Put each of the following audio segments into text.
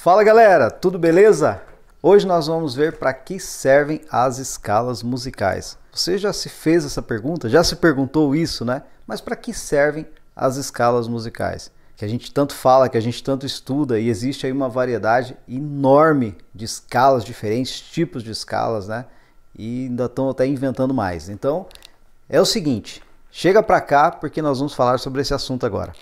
Fala galera, tudo beleza? Hoje nós vamos ver para que servem as escalas musicais. Você já se fez essa pergunta? Já se perguntou isso, né? Mas para que servem as escalas musicais? Que a gente tanto fala, que a gente tanto estuda e existe aí uma variedade enorme de escalas diferentes, tipos de escalas, né? E ainda estão até inventando mais. Então, é o seguinte, chega para cá porque nós vamos falar sobre esse assunto agora.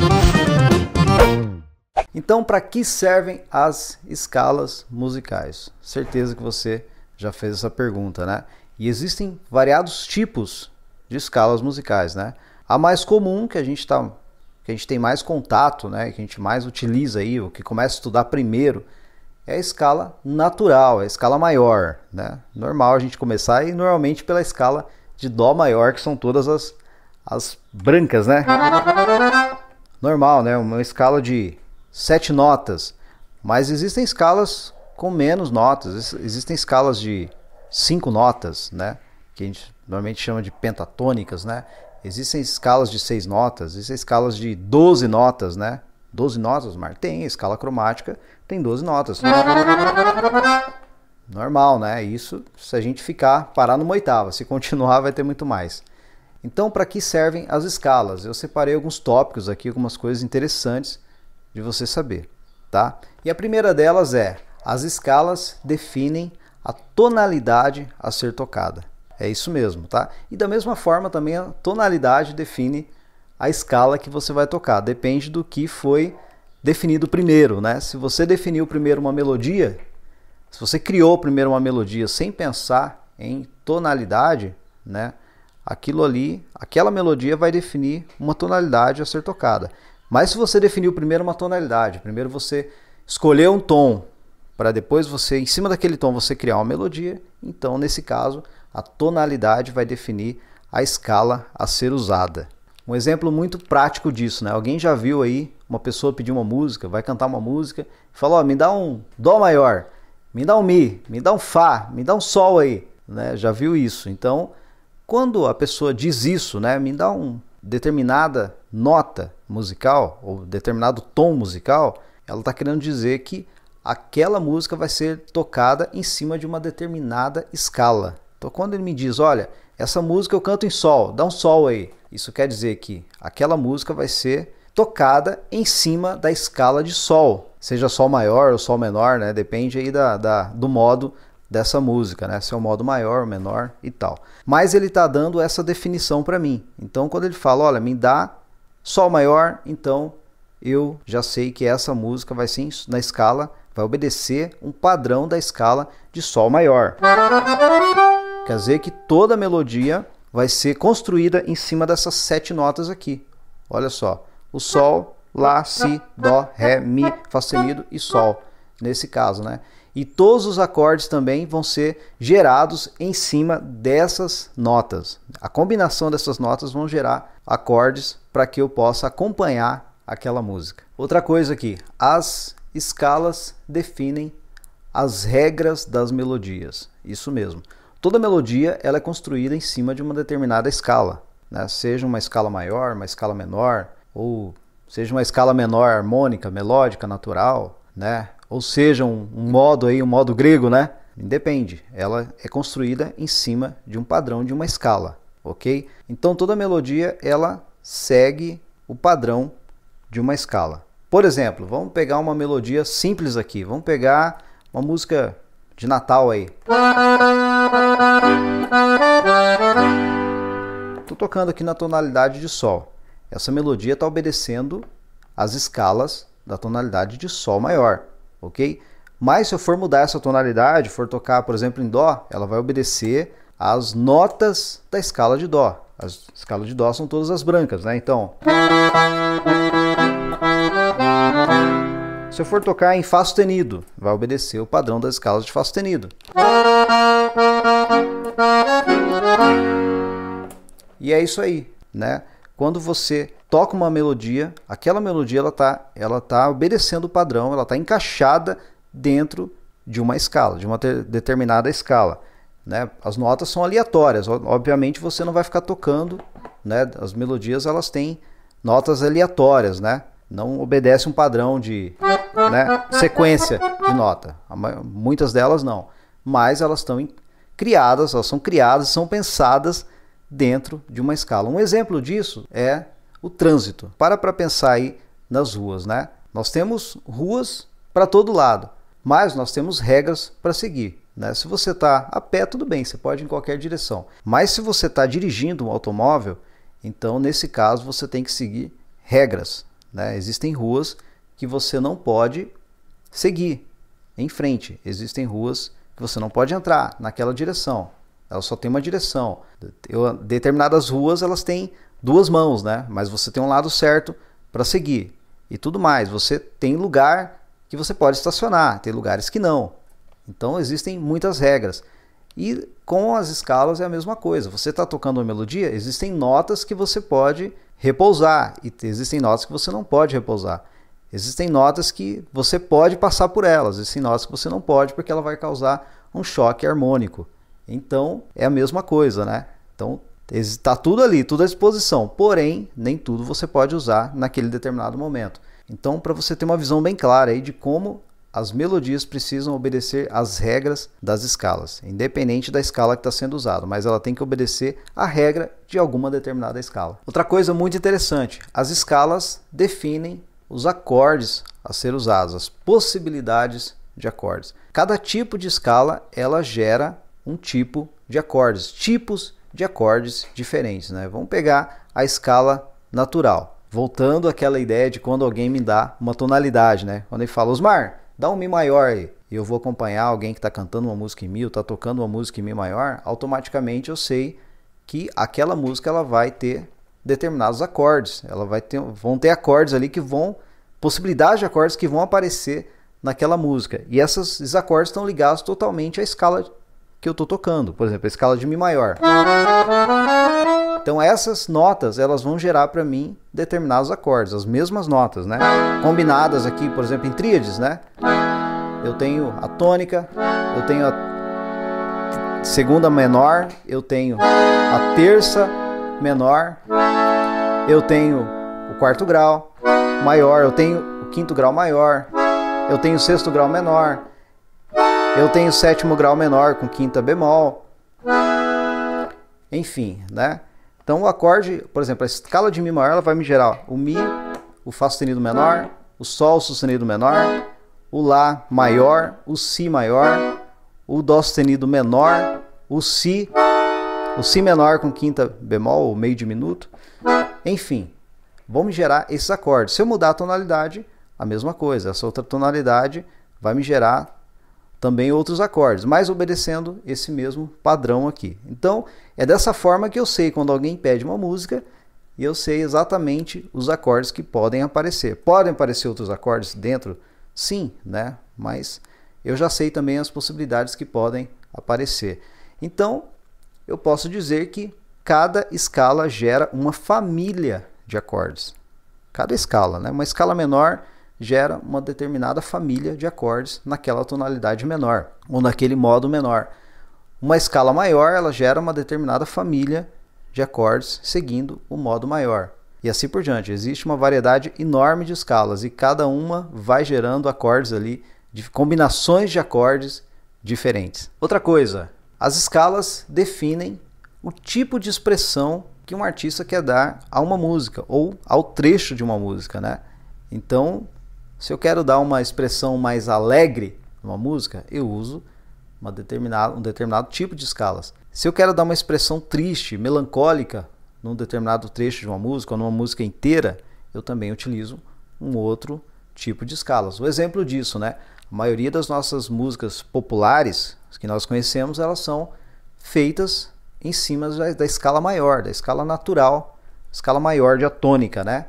Música então, para que servem as escalas musicais? Certeza que você já fez essa pergunta, né? E existem variados tipos de escalas musicais, né? A mais comum que a gente tá, que a gente tem mais contato, né, que a gente mais utiliza aí, o que começa a estudar primeiro, é a escala natural, é a escala maior, né? Normal a gente começar e normalmente pela escala de dó maior, que são todas as as brancas, né? Normal, né? Uma escala de sete notas, mas existem escalas com menos notas, existem escalas de cinco notas, né? Que a gente normalmente chama de pentatônicas, né? Existem escalas de seis notas, existem escalas de doze notas, né? Doze notas, Mar? Tem, escala cromática tem doze notas. Normal, né? Isso se a gente ficar, parar numa oitava. Se continuar, vai ter muito mais. Então, para que servem as escalas? Eu separei alguns tópicos aqui, algumas coisas interessantes de você saber, tá? E a primeira delas é: as escalas definem a tonalidade a ser tocada. É isso mesmo, tá? E da mesma forma também a tonalidade define a escala que você vai tocar, depende do que foi definido primeiro, né? Se você definiu primeiro uma melodia, se você criou primeiro uma melodia sem pensar em tonalidade, né? Aquilo ali, aquela melodia vai definir uma tonalidade a ser tocada. Mas se você definiu primeiro uma tonalidade, primeiro você escolheu um tom, para depois você, em cima daquele tom, você criar uma melodia, então nesse caso a tonalidade vai definir a escala a ser usada. Um exemplo muito prático disso, né? Alguém já viu aí uma pessoa pedir uma música, vai cantar uma música, e fala, ó, oh, me dá um dó maior, me dá um mi, me dá um fá, me dá um sol aí, né? Já viu isso? Então, quando a pessoa diz isso, né, me dá um determinada nota musical ou determinado tom musical, ela está querendo dizer que aquela música vai ser tocada em cima de uma determinada escala. Então, quando ele me diz, olha, essa música eu canto em sol, dá um sol aí. Isso quer dizer que aquela música vai ser tocada em cima da escala de sol, seja sol maior ou sol menor, né? Depende aí da, da do modo dessa música, né? Se é o um modo maior, menor e tal. Mas ele está dando essa definição para mim. Então, quando ele fala, olha, me dá sol maior, então eu já sei que essa música vai ser na escala, vai obedecer um padrão da escala de sol maior. Quer dizer que toda a melodia vai ser construída em cima dessas sete notas aqui. Olha só, o sol, lá, si, dó, ré, mi, fá sustenido e sol. Nesse caso, né? e todos os acordes também vão ser gerados em cima dessas notas. A combinação dessas notas vão gerar acordes para que eu possa acompanhar aquela música. Outra coisa aqui, as escalas definem as regras das melodias. Isso mesmo. Toda melodia ela é construída em cima de uma determinada escala, né? seja uma escala maior, uma escala menor, ou seja uma escala menor harmônica, melódica, natural, né? ou seja, um, um modo aí, um modo grego, né? Depende. Ela é construída em cima de um padrão, de uma escala, ok? Então toda melodia ela segue o padrão de uma escala. Por exemplo, vamos pegar uma melodia simples aqui. Vamos pegar uma música de Natal aí. Estou tocando aqui na tonalidade de Sol. Essa melodia está obedecendo as escalas da tonalidade de Sol maior ok? Mas se eu for mudar essa tonalidade, for tocar, por exemplo, em Dó, ela vai obedecer às notas da escala de Dó. As escalas de Dó são todas as brancas, né? Então. Se eu for tocar em Fá sustenido, vai obedecer o padrão das escalas de Fá sustenido. E é isso aí, né? quando você toca uma melodia, aquela melodia ela está, ela tá obedecendo o padrão, ela está encaixada dentro de uma escala, de uma determinada escala. Né? As notas são aleatórias, obviamente você não vai ficar tocando, né? as melodias elas têm notas aleatórias, né? não obedece um padrão de né? sequência de nota, muitas delas não, mas elas estão criadas, elas são criadas, são pensadas dentro de uma escala. Um exemplo disso é o trânsito. Para para pensar aí nas ruas, né? Nós temos ruas para todo lado, mas nós temos regras para seguir. Né? Se você está a pé, tudo bem, você pode ir em qualquer direção. Mas se você está dirigindo um automóvel, então nesse caso você tem que seguir regras. Né? Existem ruas que você não pode seguir em frente, existem ruas que você não pode entrar naquela direção ela só tem uma direção. Eu, determinadas ruas elas têm duas mãos, né? Mas você tem um lado certo para seguir e tudo mais. Você tem lugar que você pode estacionar, tem lugares que não. Então existem muitas regras. E com as escalas é a mesma coisa. Você está tocando uma melodia, existem notas que você pode repousar e existem notas que você não pode repousar. Existem notas que você pode passar por elas, existem notas que você não pode porque ela vai causar um choque harmônico. Então é a mesma coisa, né? Então está tudo ali, tudo à disposição. Porém, nem tudo você pode usar naquele determinado momento. Então, para você ter uma visão bem clara aí de como as melodias precisam obedecer às regras das escalas, independente da escala que está sendo usada, mas ela tem que obedecer à regra de alguma determinada escala. Outra coisa muito interessante: as escalas definem os acordes a ser usados, as possibilidades de acordes. Cada tipo de escala ela gera um tipo de acordes, tipos de acordes diferentes. Né? Vamos pegar a escala natural, voltando àquela ideia de quando alguém me dá uma tonalidade, né? quando ele fala, Osmar, dá um Mi maior aí. E eu vou acompanhar alguém que está cantando uma música em Mi ou está tocando uma música em Mi maior, automaticamente eu sei que aquela música ela vai ter determinados acordes. Ela vai ter, vão ter acordes ali que vão, possibilidades de acordes que vão aparecer naquela música. E esses acordes estão ligados totalmente à escala que eu estou tocando, por exemplo, a escala de Mi maior. Então essas notas elas vão gerar para mim determinados acordes, as mesmas notas, né? Combinadas aqui, por exemplo, em tríades, né? Eu tenho a tônica, eu tenho a segunda menor, eu tenho a terça menor, eu tenho o quarto grau maior, eu tenho o quinto grau maior, eu tenho o sexto grau menor, eu tenho sétimo grau menor com quinta bemol. Enfim, né? Então o acorde, por exemplo, a escala de Mi maior ela vai me gerar o Mi, o Fá sustenido menor, o Sol sustenido menor, o Lá maior, o Si maior, o Dó sustenido menor, o Si, o Si menor com quinta bemol ou meio diminuto. Enfim, vão me gerar esses acordes. Se eu mudar a tonalidade, a mesma coisa. Essa outra tonalidade vai me gerar também outros acordes, mas obedecendo esse mesmo padrão aqui. Então, é dessa forma que eu sei quando alguém pede uma música, e eu sei exatamente os acordes que podem aparecer. Podem aparecer outros acordes dentro? Sim, né? Mas eu já sei também as possibilidades que podem aparecer. Então, eu posso dizer que cada escala gera uma família de acordes. Cada escala, né? Uma escala menor gera uma determinada família de acordes naquela tonalidade menor ou naquele modo menor. Uma escala maior, ela gera uma determinada família de acordes seguindo o modo maior. E assim por diante, existe uma variedade enorme de escalas e cada uma vai gerando acordes ali, de combinações de acordes diferentes. Outra coisa, as escalas definem o tipo de expressão que um artista quer dar a uma música ou ao trecho de uma música, né? Então, se eu quero dar uma expressão mais alegre numa música, eu uso uma determinado um determinado tipo de escalas. Se eu quero dar uma expressão triste, melancólica num determinado trecho de uma música ou numa música inteira, eu também utilizo um outro tipo de escalas. O exemplo disso, né? A maioria das nossas músicas populares, as que nós conhecemos, elas são feitas em cima da, da escala maior, da escala natural, escala maior diatônica, né?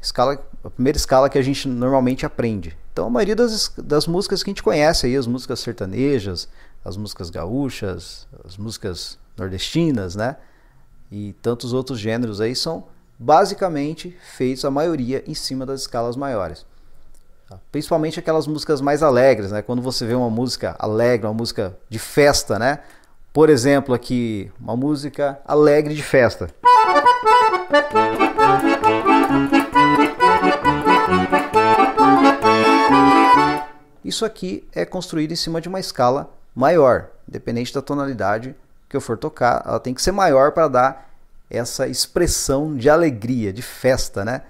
Escala a primeira escala que a gente normalmente aprende. Então a maioria das, das músicas que a gente conhece aí, as músicas sertanejas, as músicas gaúchas, as músicas nordestinas, né? E tantos outros gêneros aí são basicamente feitos a maioria em cima das escalas maiores. Ah, principalmente aquelas músicas mais alegres, né? Quando você vê uma música alegre, uma música de festa, né? Por exemplo, aqui, uma música alegre de festa. Isso aqui é construído em cima de uma escala maior, dependente da tonalidade que eu for tocar, ela tem que ser maior para dar essa expressão de alegria, de festa, né?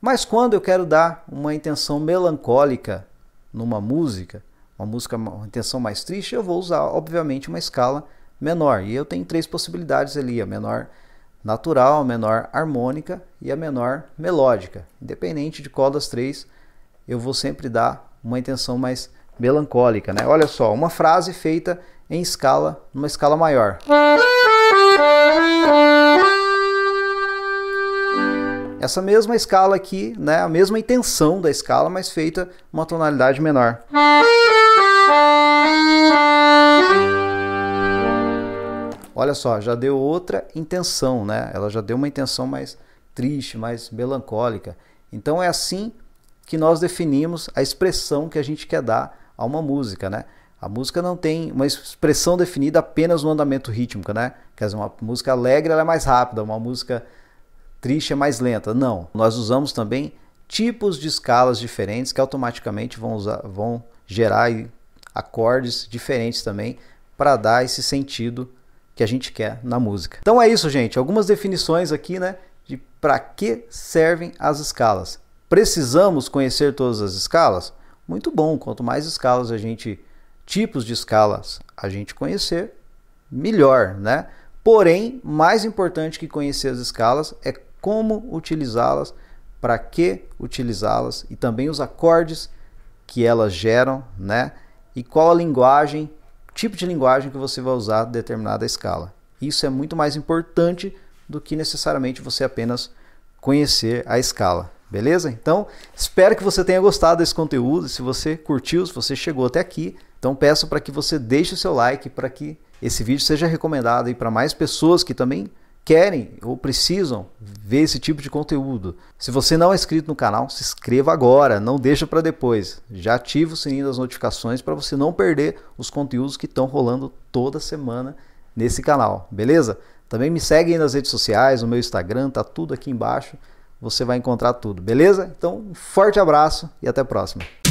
Mas quando eu quero dar uma intenção melancólica numa música, uma música uma intenção mais triste, eu vou usar, obviamente, uma escala menor. E eu tenho três possibilidades ali: a menor natural, a menor harmônica e a menor melódica. Independente de qual das três, eu vou sempre dar uma intenção mais melancólica, né? Olha só, uma frase feita em escala, numa escala maior. Essa mesma escala aqui, né, a mesma intenção da escala, mas feita uma tonalidade menor. Olha só, já deu outra intenção, né? Ela já deu uma intenção mais triste, mais melancólica. Então é assim que nós definimos a expressão que a gente quer dar a uma música, né? A música não tem uma expressão definida apenas no andamento rítmico, né? Quer dizer, uma música alegre é mais rápida, uma música triste é mais lenta. Não, nós usamos também tipos de escalas diferentes que automaticamente vão, usar, vão gerar acordes diferentes também para dar esse sentido que a gente quer na música. Então é isso, gente. Algumas definições aqui, né? De para que servem as escalas. Precisamos conhecer todas as escalas? Muito bom, quanto mais escalas a gente, tipos de escalas a gente conhecer, melhor, né? Porém, mais importante que conhecer as escalas é como utilizá-las, para que utilizá-las e também os acordes que elas geram, né? E qual a linguagem, tipo de linguagem que você vai usar determinada escala. Isso é muito mais importante do que necessariamente você apenas conhecer a escala. Beleza? Então, espero que você tenha gostado desse conteúdo. Se você curtiu, se você chegou até aqui, então peço para que você deixe o seu like para que esse vídeo seja recomendado aí para mais pessoas que também querem ou precisam ver esse tipo de conteúdo. Se você não é inscrito no canal, se inscreva agora, não deixa para depois. Já ativa o sininho das notificações para você não perder os conteúdos que estão rolando toda semana nesse canal, beleza? Também me segue aí nas redes sociais, no meu Instagram, tá tudo aqui embaixo você vai encontrar tudo, beleza? Então, um forte abraço e até a próxima.